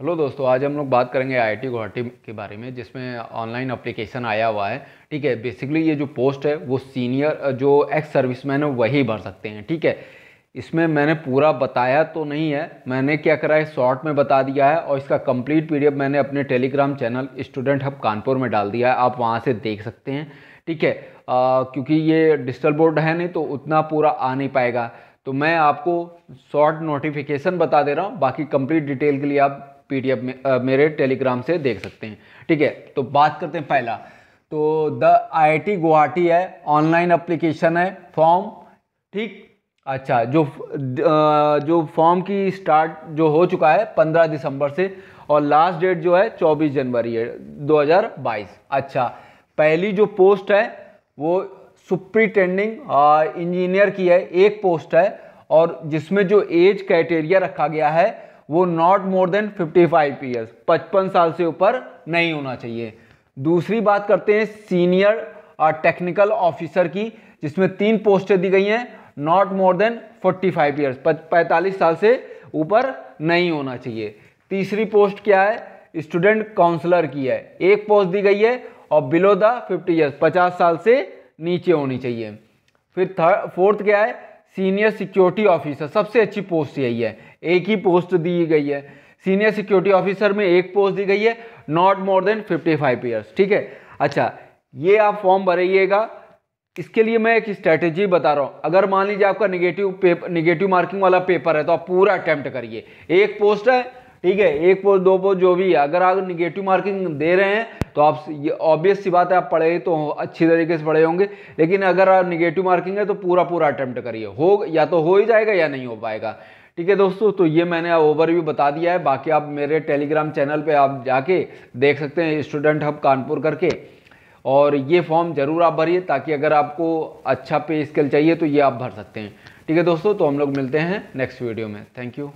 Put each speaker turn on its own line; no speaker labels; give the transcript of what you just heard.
hello दोस्तों आज हम लोग बात करेंगे आईआईटी गुवाहाटी के बारे में जिसमें ऑनलाइन अप्लीकेशन आया हुआ है ठीक है बेसिकली ये जो पोस्ट है वो सीनियर जो एक्स सर्विसमैन है वही भर सकते हैं ठीक है इसमें मैंने पूरा बताया तो नहीं है मैंने क्या करा है शॉर्ट में बता दिया है और इसका कंप्लीट पीडीएफ मैंने अपने Telegram channel student hub Kanpur में डाल दिया है आप वहाँ से देख सकते हैं ठीक है आ, क्योंकि ये डिजिटल बोर्ड है नहीं तो उतना पूरा आ नहीं पाएगा तो मैं आपको शॉर्ट नोटिफिकेशन बता दे रहा हूँ बाकी कंप्लीट डिटेल के लिए आप पीडीएफ में मेरे टेलीग्राम से देख सकते हैं ठीक है तो बात करते हैं पहला तो द आईआईटी गुवाहाटी है ऑनलाइन अप्लीकेशन है फॉर्म ठीक अच्छा जो जो फॉर्म की स्टार्ट जो हो चुका है 15 दिसंबर से और लास्ट डेट जो है 24 जनवरी है 2022 अच्छा पहली जो पोस्ट है वो सुप्रीटेंडिंग इंजीनियर की है एक पोस्ट है और जिसमें जो एज क्राइटेरिया रखा गया है वो not more than 55 five years पचपन साल से ऊपर नहीं होना चाहिए दूसरी बात करते हैं सीनियर और टेक्निकल ऑफिसर की जिसमें तीन पोस्टें दी गई हैं not more than 45 five years पैंतालीस साल से ऊपर नहीं होना चाहिए तीसरी पोस्ट क्या है स्टूडेंट काउंसलर की है एक पोस्ट दी गई है और बिलो द 50 ईयर्स 50 साल से नीचे होनी चाहिए फिर थर्ड फोर्थ क्या है सीनियर सिक्योरिटी ऑफिसर सबसे अच्छी पोस्ट यही है एक ही पोस्ट दी गई है सीनियर सिक्योरिटी ऑफिसर में एक पोस्ट दी गई है not more than fifty five years ठीक है अच्छा ये आप फॉर्म भराइएगा इसके लिए मैं एक स्ट्रेटेजी बता रहा हूँ अगर मान लीजिए आपका निगेटिव पेपर निगेटिव मार्किंग वाला पेपर है तो आप पूरा अटैम्प्ट करिए एक पोस्ट है ठीक है एक पोस्ट दो पोस्ट जो भी है अगर आप निगेटिव मार्किंग दे रहे हैं तो आप ये ऑब्वियस सी बात है आप पढ़े तो अच्छी तरीके से पढ़े होंगे लेकिन अगर आप निगेटिव मार्किंग है तो पूरा पूरा अटैम्प्ट करिए हो या तो हो ही जाएगा या नहीं हो पाएगा ठीक है दोस्तों तो ये मैंने ओवरव्यू बता दिया है बाकी आप मेरे टेलीग्राम चैनल पर आप जाके देख सकते हैं स्टूडेंट हब कानपुर करके और ये फॉर्म ज़रूर आप भरिए ताकि अगर आपको अच्छा पे स्किल चाहिए तो ये आप भर सकते हैं ठीक है दोस्तों तो हम लोग मिलते हैं नेक्स्ट वीडियो में थैंक यू